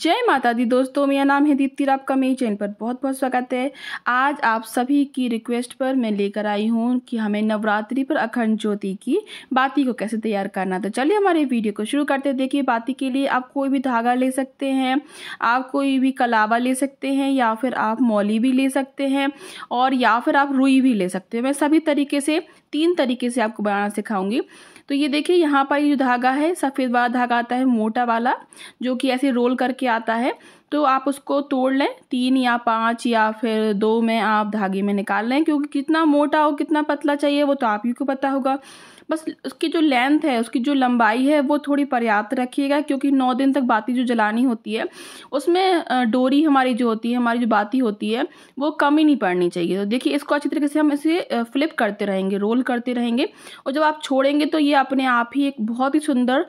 जय माता दी दोस्तों मेरा नाम है दीप्ति आपका मेरे चैनल पर बहुत बहुत स्वागत है आज आप सभी की रिक्वेस्ट पर मैं लेकर आई हूँ कि हमें नवरात्रि पर अखंड ज्योति की बाती को कैसे तैयार करना तो चलिए हमारे वीडियो को शुरू करते देखिए बाती के लिए आप कोई भी धागा ले सकते हैं आप कोई भी कलावा ले सकते हैं या फिर आप मौली भी ले सकते हैं और या फिर आप रुई भी ले सकते हैं मैं सभी तरीके से तीन तरीके से आपको बनाना सिखाऊंगी तो ये देखिए यहाँ पर ये जो धागा है सफ़ेद वाला धागा आता है मोटा वाला जो कि ऐसे रोल करके आता है तो आप उसको तोड़ लें तीन या पाँच या फिर दो में आप धागे में निकाल लें क्योंकि कितना मोटा हो कितना पतला चाहिए वो तो आप ही को पता होगा बस उसकी जो लेंथ है उसकी जो लंबाई है वो थोड़ी पर्याप्त रखिएगा क्योंकि नौ दिन तक बाती जो जलानी होती है उसमें डोरी हमारी जो होती है हमारी जो बाती होती है वो कम ही नहीं पड़नी चाहिए तो देखिए इसको अच्छी तरीके से हम इसे फ्लिप करते रहेंगे रोल करते रहेंगे और जब आप छोड़ेंगे तो ये अपने आप ही एक बहुत ही सुंदर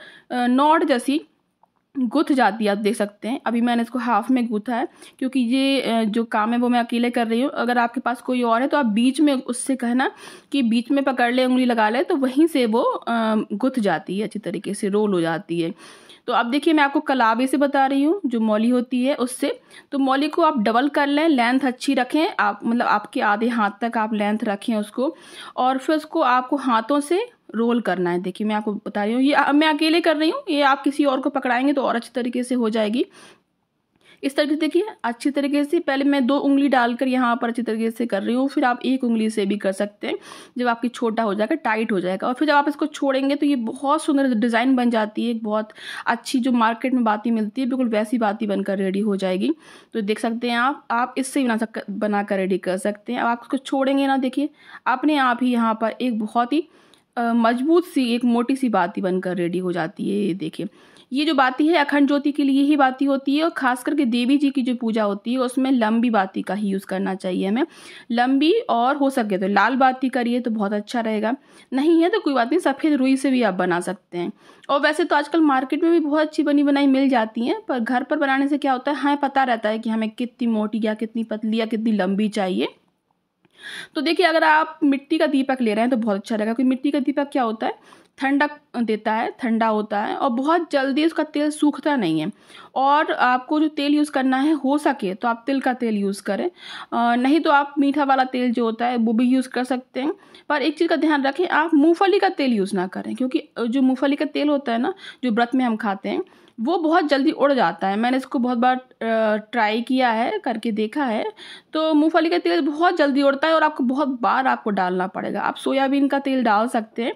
नॉट जैसी गुथ जाती है आप देख सकते हैं अभी मैंने इसको हाफ में गुथा है क्योंकि ये जो काम है वो मैं अकेले कर रही हूँ अगर आपके पास कोई और है तो आप बीच में उससे कहना कि बीच में पकड़ ले उंगली लगा ले तो वहीं से वो गुथ जाती है अच्छी तरीके से रोल हो जाती है तो अब देखिए मैं आपको कलाबे से बता रही हूँ जो मौली होती है उससे तो मौली को आप डबल कर लें लेंथ अच्छी रखें आप मतलब आपके आधे हाथ तक आप लेंथ रखें उसको और फिर उसको आपको हाथों से रोल करना है देखिए मैं आपको बता रही हूँ ये मैं अकेले कर रही हूँ ये आप किसी और को पकड़ाएंगे तो और अच्छे तरीके से हो जाएगी इस तरीके से देखिए अच्छी तरीके से पहले मैं दो उंगली डालकर यहाँ पर अच्छी तरीके से कर रही हूँ फिर आप एक उंगली से भी कर सकते हैं जब आपकी छोटा हो जाएगा टाइट हो जाएगा और फिर जब आप इसको छोड़ेंगे तो ये बहुत सुंदर डिज़ाइन बन जाती है एक बहुत अच्छी जो मार्केट में बाती मिलती है बिल्कुल वैसी बाती बनकर रेडी हो जाएगी तो देख सकते हैं आप आप इससे बना सक बनाकर रेडी कर सकते हैं अब आप इसको छोड़ेंगे ना देखिए अपने आप ही यहाँ पर एक बहुत ही मजबूत सी एक मोटी सी बाती बनकर रेडी हो जाती है ये देखिए ये जो बाती है अखंड ज्योति के लिए ही बाती होती है और खास करके देवी जी की जो पूजा होती है उसमें लंबी बाती का ही यूज़ करना चाहिए हमें लंबी और हो सके तो लाल बाती करिए तो बहुत अच्छा रहेगा नहीं है तो कोई बात नहीं सफ़ेद रुई से भी आप बना सकते हैं और वैसे तो आजकल मार्केट में भी बहुत अच्छी बनी बनाई मिल जाती हैं पर घर पर बनाने से क्या होता है हमें हाँ पता रहता है कि हमें कितनी मोटी या कितनी पतली या कितनी लंबी चाहिए तो देखिए अगर आप मिट्टी का दीपक ले रहे हैं तो बहुत अच्छा रहेगा क्योंकि मिट्टी का दीपक क्या होता है ठंडक देता है ठंडा होता है और बहुत जल्दी उसका तेल सूखता नहीं है और आपको जो तेल यूज़ करना है हो सके तो आप तिल का तेल यूज़ करें नहीं तो आप मीठा वाला तेल जो होता है वो भी यूज़ कर सकते हैं पर एक चीज़ का ध्यान रखें आप मूंगफली का तेल यूज़ ना करें क्योंकि जो मूंगफली का तेल होता है ना जो व्रत में हम खाते हैं वो बहुत जल्दी उड़ जाता है मैंने इसको बहुत बार ट्राई किया है करके देखा है तो मूंगफली का तेल बहुत जल्दी उड़ता है और आपको बहुत बार आपको डालना पड़ेगा आप सोयाबीन का तेल डाल सकते हैं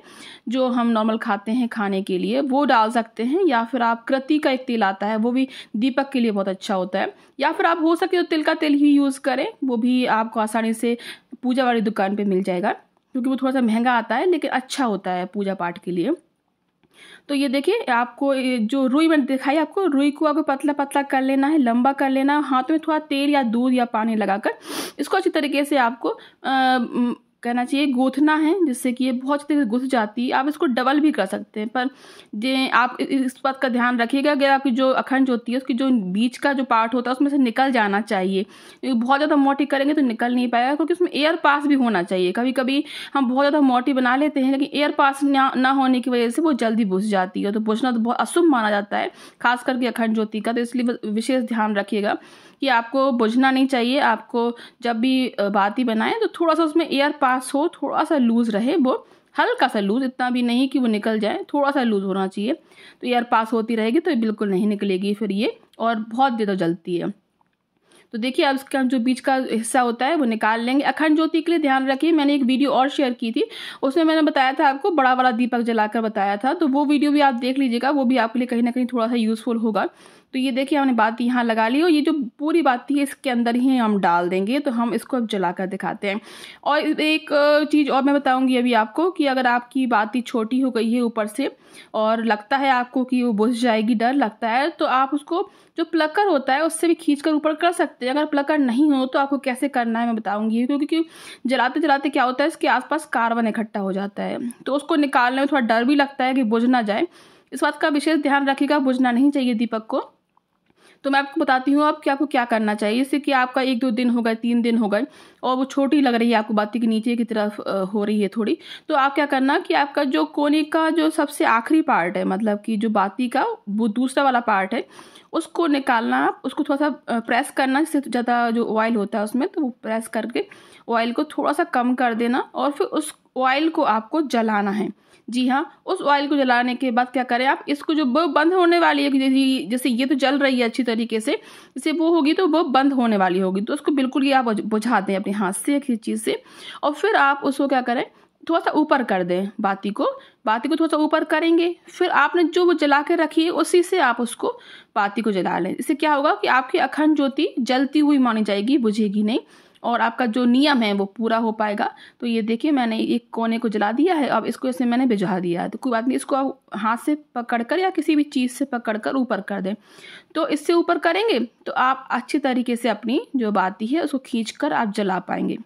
जो हम नॉर्मल खाते हैं खाने के लिए वो डाल सकते हैं या फिर आप कृति का एक तेल आता है वो भी दीपक के लिए बहुत अच्छा होता है या फिर आप हो सके तो तिल का तेल ही यूज़ करें वो भी आपको आसानी से पूजा वाली दुकान पर मिल जाएगा क्योंकि वो थोड़ा सा महंगा आता है लेकिन अच्छा होता है पूजा पाठ के लिए तो ये देखिए आपको जो रुई मैंने दिखाई आपको रुई को आपको पतला पतला कर लेना है लंबा कर लेना है हाथ में थोड़ा तेल या दूध या पानी लगाकर इसको अच्छी तरीके से आपको आ, कहना चाहिए गूथना है जिससे कि ये बहुत अच्छी गुथ जाती है आप इसको डबल भी कर सकते हैं पर ये आप इस बात का ध्यान रखिएगा अगर आपकी जो अखंड होती है उसकी जो बीच का जो पार्ट होता है उसमें से निकल जाना चाहिए क्योंकि बहुत ज़्यादा मोटी करेंगे तो निकल नहीं पाएगा क्योंकि उसमें एयर पास भी होना चाहिए कभी कभी हम बहुत ज़्यादा मोटी बना लेते हैं लेकिन एयर पास ना होने की वजह से वो जल्दी बुझ जाती है तो बुझना तो बहुत अशुभ माना जाता है खास करके अखंड ज्योति का तो इसलिए विशेष ध्यान रखिएगा कि आपको बुझना नहीं चाहिए आपको जब भी बाती बनाएं तो थोड़ा सा उसमें एयर पास पास हो थोड़ा सा लूज़ रहे वो हल्का सा लूज़ इतना भी नहीं कि वो निकल जाए थोड़ा सा लूज़ होना चाहिए तो एयर पास होती रहेगी तो ये बिल्कुल नहीं निकलेगी फिर ये और बहुत देर तक तो जलती है तो देखिए अब इसका जो बीच का हिस्सा होता है वो निकाल लेंगे अखंड ज्योति के लिए ध्यान रखिए मैंने एक वीडियो और शेयर की थी उसमें मैंने बताया था आपको बड़ा वाला दीपक जलाकर बताया था तो वो वीडियो भी आप देख लीजिएगा वो भी आपके लिए कहीं ना कहीं थोड़ा सा यूज़फुल होगा तो ये देखिए हमने बात यहाँ लगा ली और ये जो पूरी बात थी इसके अंदर ही हम डाल देंगे तो हम इसको अब जला कर दिखाते हैं और एक चीज़ और मैं बताऊँगी अभी आपको कि अगर आपकी बाती छोटी हो गई है ऊपर से और लगता है आपको कि वो बुझ जाएगी डर लगता है तो आप उसको जो प्लकर होता है उससे भी खींच कर ऊपर कर सकते हैं अगर प्लकर नहीं हो तो आपको कैसे करना है मैं बताऊँगी क्योंकि जलाते जलाते क्या होता है इसके आसपास कार्बन इकट्ठा हो जाता है तो उसको निकालने में थोड़ा डर भी लगता है कि बुझ ना जाए इस बात का विशेष ध्यान रखिएगा बुझना नहीं चाहिए दीपक को तो मैं आपको बताती हूँ आप कि आपको क्या करना चाहिए जैसे कि आपका एक दो दिन हो गए तीन दिन हो गए और वो छोटी लग रही है आपको बाती के नीचे की तरफ हो रही है थोड़ी तो आप क्या करना कि आपका जो कोने का जो सबसे आखिरी पार्ट है मतलब कि जो बाती का वो दूसरा वाला पार्ट है उसको निकालना आप उसको थोड़ा सा प्रेस करना जिससे ज़्यादा जो ऑयल होता है उसमें तो वो प्रेस करके ऑयल को थोड़ा सा कम कर देना और फिर उस ऑयल को आपको जलाना है जी हाँ उस ऑयल को जलाने के बाद क्या करें आप इसको जो बब बंद होने वाली है जैसे ये तो जल रही है अच्छी तरीके से जैसे वो होगी तो बब बंद होने वाली होगी तो उसको बिल्कुल ही आप बुझा दें अपने हाथ से किसी चीज़ से और फिर आप उसको क्या करें थोड़ा सा ऊपर कर दें बाती को बाती को थोड़ा सा ऊपर करेंगे फिर आपने जो वो जला के रखी है उसी से आप उसको बाती को जला लें इससे क्या होगा कि आपकी अखंड ज्योति जलती हुई मानी जाएगी बुझेगी नहीं और आपका जो नियम है वो पूरा हो पाएगा तो ये देखिए मैंने एक कोने को जला दिया है अब इसको ऐसे मैंने भिजवा दिया है तो कोई बात नहीं इसको आप हाथ से पकड़ कर या किसी भी चीज़ से पकड़ कर ऊपर कर दें तो इससे ऊपर करेंगे तो आप अच्छे तरीके से अपनी जो बाती है उसको खींच कर आप जला पाएंगे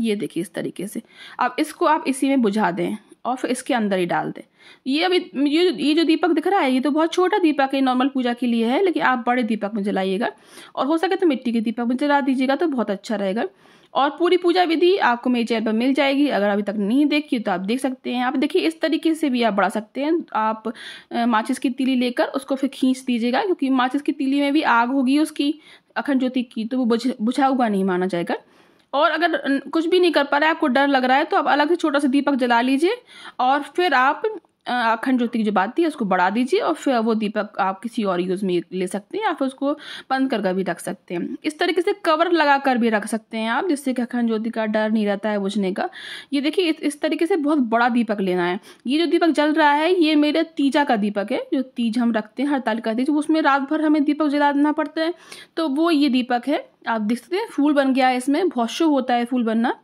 ये देखिए इस तरीके से अब इसको आप इसी में बुझा दें और फिर इसके अंदर ही डाल दें ये अभी ये ये जो दीपक दिख रहा है ये तो बहुत छोटा दीपक है नॉर्मल पूजा के लिए है लेकिन आप बड़े दीपक में जलाइएगा और हो सके तो मिट्टी के दीपक में जला दीजिएगा तो बहुत अच्छा रहेगा और पूरी पूजा विधि आपको मेरे चैनल पर मिल जाएगी अगर अभी तक नहीं देखी तो आप देख सकते हैं आप देखिए इस तरीके से भी आप बढ़ा सकते हैं आप माचिस की तीली लेकर उसको फिर खींच दीजिएगा क्योंकि माचिस की तीली में भी आग होगी उसकी अखंड ज्योति की तो वो बुझा हुआ नहीं माना जाएगा और अगर कुछ भी नहीं कर पा रहा है आपको डर लग रहा है तो आप अलग से छोटा सा दीपक जला लीजिए और फिर आप अखंड ज्योति की जो बात थी उसको बढ़ा दीजिए और फिर वो दीपक आप किसी और यूज़ में ले सकते हैं या फिर उसको बंद करके भी रख सकते हैं इस तरीके से कवर लगा कर भी रख सकते हैं आप जिससे कि अखंड ज्योति का डर नहीं रहता है बुझने का ये देखिए इस तरीके से बहुत बड़ा दीपक लेना है ये जो दीपक जल रहा है ये मेरा तीजा का दीपक है जो तीज हम रखते हैं हड़ताल का तीज तो उसमें रात भर हमें दीपक जलाना पड़ता है तो वो ये दीपक है आप देख सकते हैं फूल बन गया है इसमें बहुत शुभ होता है फूल बनना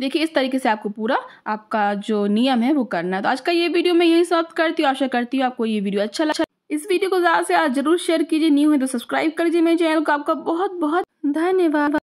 देखिए इस तरीके से आपको पूरा आपका जो नियम है वो करना है तो आज का ये वीडियो मैं यही समाप्त करती हूँ आशा करती हूँ आपको ये वीडियो अच्छा लगा इस वीडियो को ज़्यादा से ज़्यादा जरूर शेयर कीजिए न्यू है तो सब्सक्राइब कर दीजिए मेरे चैनल को आपका बहुत बहुत धन्यवाद